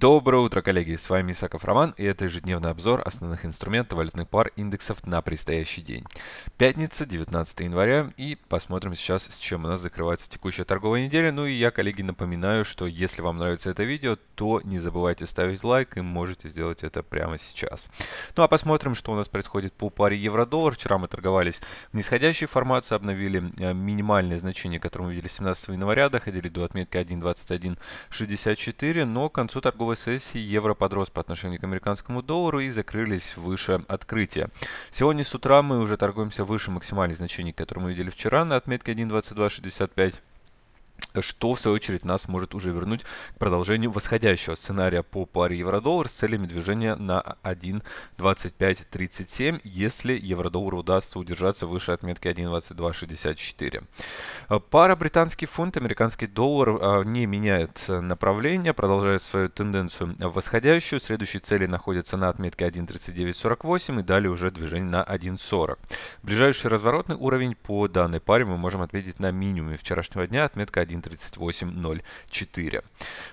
Доброе утро, коллеги! С вами Исаков Роман и это ежедневный обзор основных инструментов валютных пар индексов на предстоящий день. Пятница, 19 января и посмотрим сейчас, с чем у нас закрывается текущая торговая неделя. Ну и я, коллеги, напоминаю, что если вам нравится это видео, то не забывайте ставить лайк и можете сделать это прямо сейчас. Ну а посмотрим, что у нас происходит по паре евро-доллар. Вчера мы торговались в нисходящей формации, обновили э, минимальное значение, которое мы видели 17 января, доходили до отметки 1.2164, но к концу торговой торговой сессии евро подрос по отношению к американскому доллару и закрылись выше открытия. Сегодня с утра мы уже торгуемся выше максимальных значений, которые мы видели вчера на отметке 1.2265 что, в свою очередь, нас может уже вернуть к продолжению восходящего сценария по паре евро-доллар с целями движения на 1.2537, если евро доллар удастся удержаться выше отметки 1.2264. Э, пара британский фунт, американский доллар э, не меняет направление, продолжает свою тенденцию восходящую. Следующие цели находятся на отметке 1.3948 и далее уже движение на 1.40. Ближайший разворотный уровень по данной паре мы можем отметить на минимуме вчерашнего дня, отметка 1.20. 1.3804.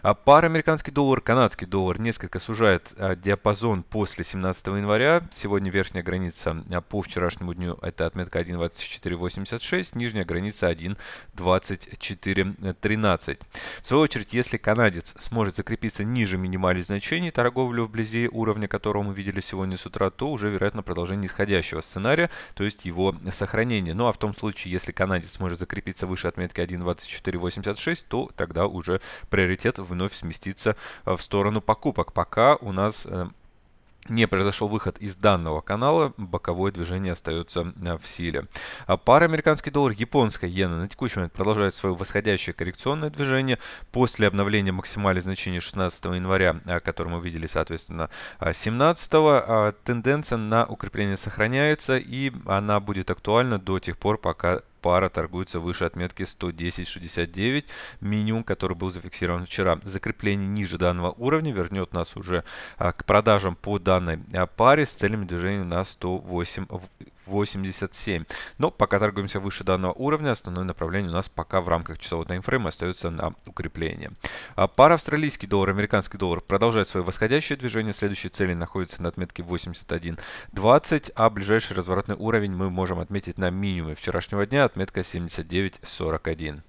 А пара американский доллар, канадский доллар несколько сужает а, диапазон после 17 января. Сегодня верхняя граница а, по вчерашнему дню это отметка 1.2486, нижняя граница 1.2413. В свою очередь, если канадец сможет закрепиться ниже минимальных значений, торговлю вблизи уровня которого мы видели сегодня с утра, то уже вероятно продолжение нисходящего сценария, то есть его сохранение. Ну а в том случае, если канадец сможет закрепиться выше отметки 1.2486, 86, то тогда уже приоритет вновь сместится э, в сторону покупок. Пока у нас э, не произошел выход из данного канала, боковое движение остается э, в силе. А пара американский доллар, японская иена на текущий момент продолжает свое восходящее коррекционное движение. После обновления максимальной значений 16 января, которое мы видели, соответственно, 17, тенденция на укрепление сохраняется и она будет актуальна до тех пор, пока пара торгуется выше отметки 110.69, минимум, который был зафиксирован вчера. Закрепление ниже данного уровня вернет нас уже а, к продажам по данной а, паре с целями движения на 108 87. Но пока торгуемся выше данного уровня, основное направление у нас пока в рамках часового таймфрейма остается на укрепление. А пара австралийский доллар, американский доллар продолжает свое восходящее движение. Следующие цели находятся на отметке 81.20, а ближайший разворотный уровень мы можем отметить на минимуме вчерашнего дня, отметка 79.41.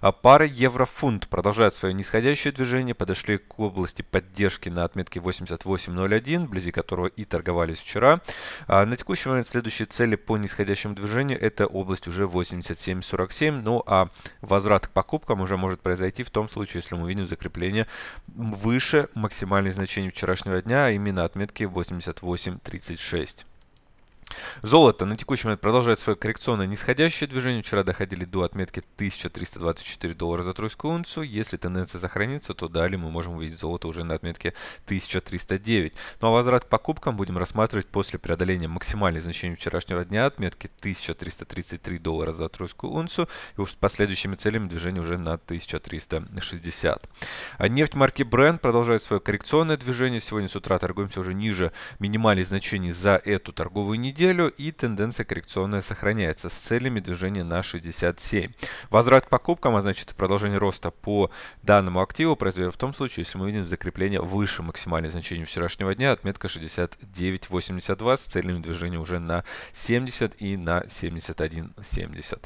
А пара евро-фунт продолжает свое нисходящее движение, подошли к области поддержки на отметке 88.01, вблизи которого и торговались вчера. А на текущий момент следующие цели цели по нисходящему движению это область уже 87.47, ну а возврат к покупкам уже может произойти в том случае, если мы увидим закрепление выше максимальных значений вчерашнего дня, а именно отметки 88.36. Золото на текущий момент продолжает свое коррекционное нисходящее движение. Вчера доходили до отметки 1324 доллара за тройскую унцию. Если тенденция сохранится, то далее мы можем увидеть золото уже на отметке 1309. Ну а возврат к покупкам будем рассматривать после преодоления максимальной значения вчерашнего дня отметки 1333 доллара за тройскую унцию. И уж с последующими целями движение уже на 1360. А нефть марки Brent продолжает свое коррекционное движение. Сегодня с утра торгуемся уже ниже минимальных значений за эту торговую неделю неделю, и тенденция коррекционная сохраняется с целями движения на 67. Возврат к покупкам, а значит продолжение роста по данному активу произойдет в том случае, если мы видим закрепление выше максимальной значения вчерашнего дня, отметка 69.82 с целями движения уже на 70 и на 71.70.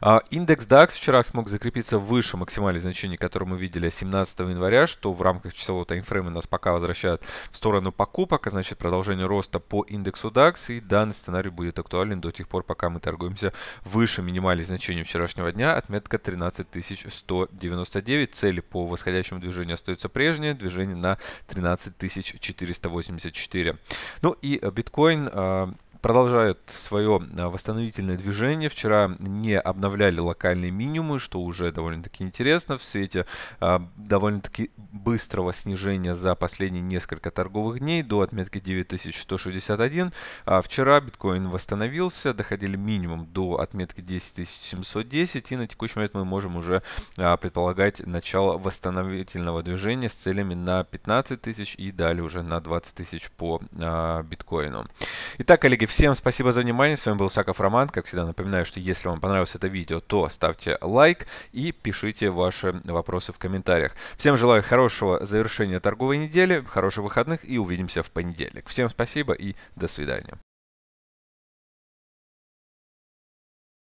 А, индекс DAX вчера смог закрепиться выше максимальных значений, которые мы видели 17 января, что в рамках часового таймфрейма нас пока возвращает в сторону покупок, а значит продолжение роста по индексу DAX, и данный сценарий будет актуален до тех пор, пока мы торгуемся выше минимальных значений вчерашнего дня, отметка 13199, цели по восходящему движению остаются прежние, движение на 13484. Ну и э, биткоин а, продолжают свое а, восстановительное движение. Вчера не обновляли локальные минимумы, что уже довольно-таки интересно в свете а, довольно-таки быстрого снижения за последние несколько торговых дней до отметки 9161. А вчера биткоин восстановился, доходили минимум до отметки 10710 и на текущий момент мы можем уже предполагать начало восстановительного движения с целями на 15 тысяч и далее уже на 20 тысяч по биткоину. Итак, коллеги, всем спасибо за внимание. С вами был Саков Роман. Как всегда, напоминаю, что если вам понравилось это видео, то ставьте лайк и пишите ваши вопросы в комментариях. Всем желаю хорошего завершения торговой недели, хороших выходных и увидимся в понедельник. Всем спасибо и до свидания.